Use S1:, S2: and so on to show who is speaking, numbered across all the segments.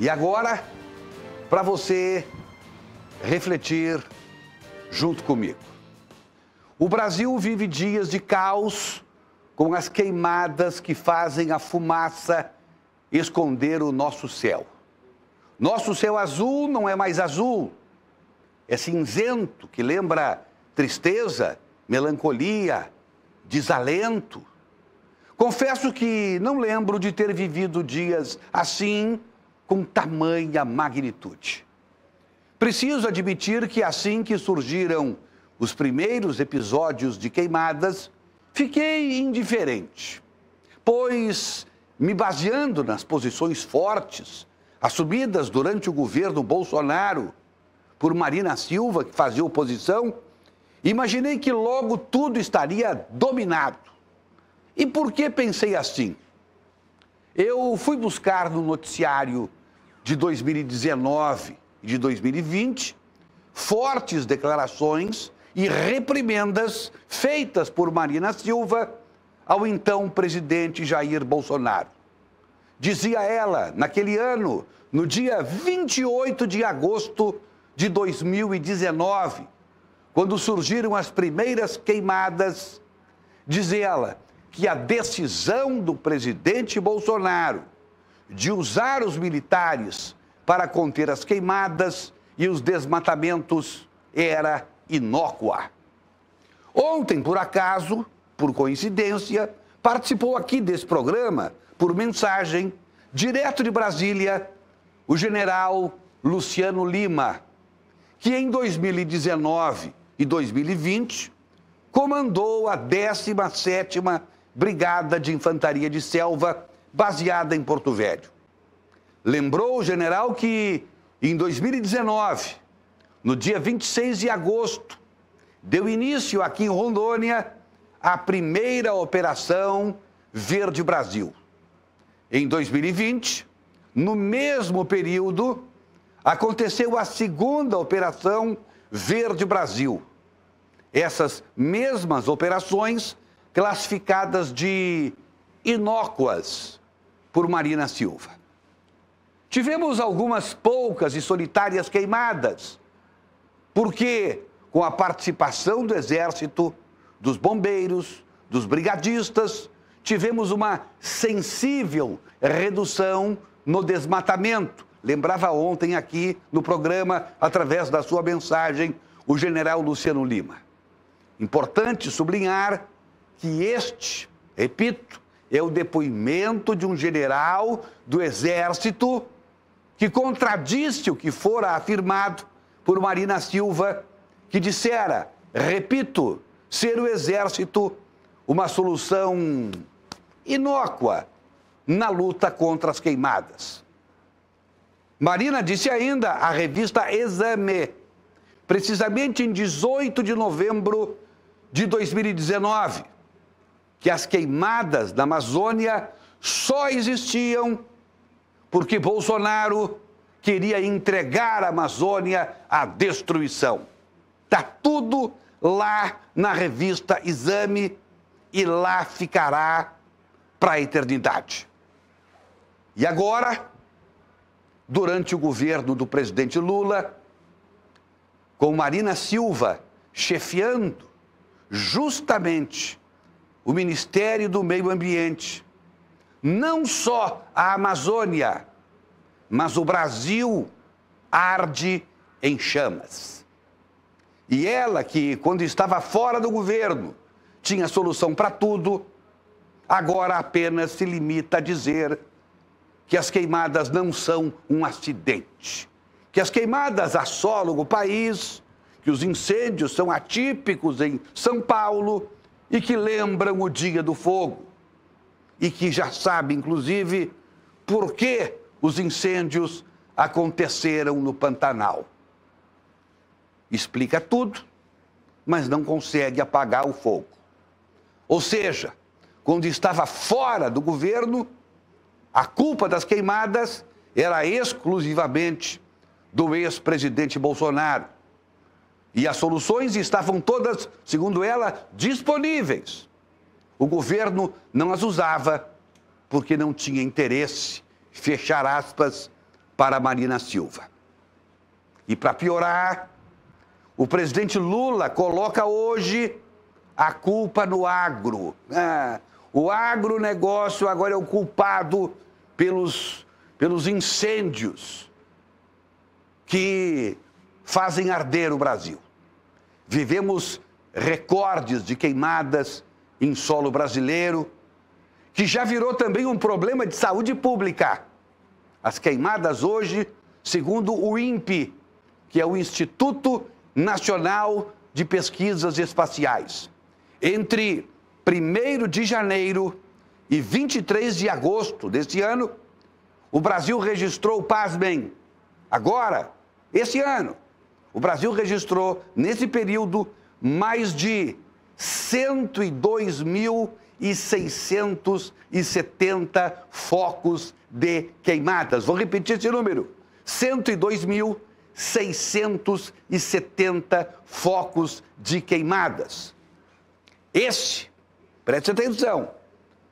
S1: E agora, para você refletir junto comigo. O Brasil vive dias de caos com as queimadas que fazem a fumaça esconder o nosso céu. Nosso céu azul não é mais azul, é cinzento, que lembra tristeza, melancolia, desalento. Confesso que não lembro de ter vivido dias assim com tamanha magnitude. Preciso admitir que assim que surgiram os primeiros episódios de queimadas, fiquei indiferente, pois, me baseando nas posições fortes assumidas durante o governo Bolsonaro por Marina Silva, que fazia oposição, imaginei que logo tudo estaria dominado. E por que pensei assim? Eu fui buscar no noticiário de 2019 e de 2020, fortes declarações e reprimendas feitas por Marina Silva ao então presidente Jair Bolsonaro. Dizia ela, naquele ano, no dia 28 de agosto de 2019, quando surgiram as primeiras queimadas, dizia ela que a decisão do presidente Bolsonaro de usar os militares para conter as queimadas e os desmatamentos era inócua. Ontem, por acaso, por coincidência, participou aqui desse programa, por mensagem, direto de Brasília, o general Luciano Lima, que em 2019 e 2020 comandou a 17ª Brigada de Infantaria de Selva baseada em Porto Velho. Lembrou o general que em 2019, no dia 26 de agosto, deu início aqui em Rondônia a primeira operação Verde Brasil. Em 2020, no mesmo período, aconteceu a segunda operação Verde Brasil. Essas mesmas operações classificadas de inócuas por Marina Silva. Tivemos algumas poucas e solitárias queimadas, porque, com a participação do Exército, dos bombeiros, dos brigadistas, tivemos uma sensível redução no desmatamento. Lembrava ontem aqui no programa, através da sua mensagem, o general Luciano Lima. Importante sublinhar que este, repito, é o depoimento de um general do Exército que contradisse o que fora afirmado por Marina Silva, que dissera, repito, ser o Exército uma solução inócua na luta contra as queimadas. Marina disse ainda à revista Exame, precisamente em 18 de novembro de 2019 que as queimadas da Amazônia só existiam porque Bolsonaro queria entregar a Amazônia à destruição. Está tudo lá na revista Exame e lá ficará para a eternidade. E agora, durante o governo do presidente Lula, com Marina Silva chefiando justamente o Ministério do Meio Ambiente, não só a Amazônia, mas o Brasil arde em chamas. E ela, que quando estava fora do governo tinha solução para tudo, agora apenas se limita a dizer que as queimadas não são um acidente, que as queimadas assolam o país, que os incêndios são atípicos em São Paulo, e que lembram o dia do fogo e que já sabe, inclusive, por que os incêndios aconteceram no Pantanal. Explica tudo, mas não consegue apagar o fogo. Ou seja, quando estava fora do governo, a culpa das queimadas era exclusivamente do ex-presidente Bolsonaro e as soluções estavam todas, segundo ela, disponíveis. O governo não as usava porque não tinha interesse, fechar aspas, para Marina Silva. E para piorar, o presidente Lula coloca hoje a culpa no agro. Ah, o agronegócio agora é o culpado pelos, pelos incêndios que fazem arder o Brasil. Vivemos recordes de queimadas em solo brasileiro, que já virou também um problema de saúde pública. As queimadas hoje, segundo o INPE, que é o Instituto Nacional de Pesquisas Espaciais, entre 1 de janeiro e 23 de agosto deste ano, o Brasil registrou, pasmem, agora, esse ano, o Brasil registrou, nesse período, mais de 102.670 focos de queimadas. Vou repetir esse número: 102.670 focos de queimadas. Este, preste atenção,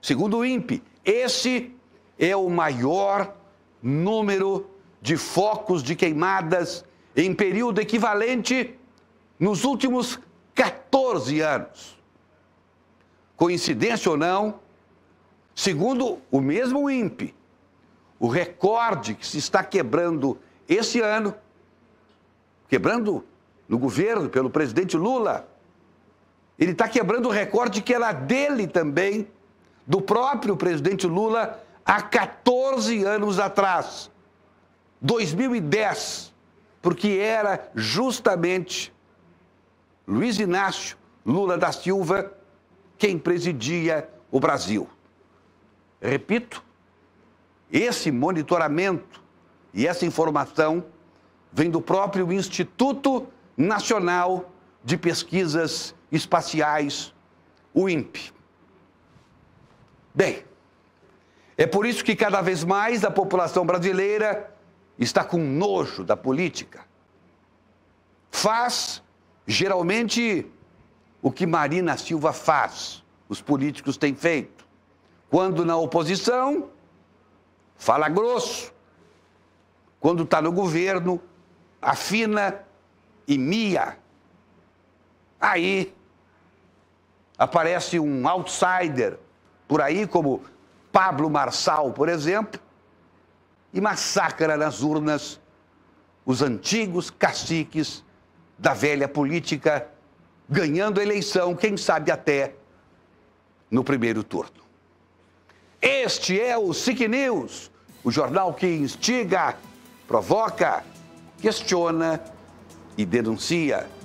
S1: segundo o INPE, esse é o maior número de focos de queimadas em período equivalente nos últimos 14 anos. Coincidência ou não, segundo o mesmo INPE, o recorde que se está quebrando esse ano, quebrando no governo pelo presidente Lula, ele está quebrando o recorde que era dele também, do próprio presidente Lula, há 14 anos atrás, 2010 porque era justamente Luiz Inácio Lula da Silva quem presidia o Brasil. Repito, esse monitoramento e essa informação vem do próprio Instituto Nacional de Pesquisas Espaciais, o INPE. Bem, é por isso que cada vez mais a população brasileira está com nojo da política, faz geralmente o que Marina Silva faz, os políticos têm feito. Quando na oposição, fala grosso. Quando está no governo, afina e mia. Aí aparece um outsider por aí, como Pablo Marçal, por exemplo, e massacra nas urnas os antigos caciques da velha política, ganhando a eleição, quem sabe até no primeiro turno. Este é o SIC News, o jornal que instiga, provoca, questiona e denuncia.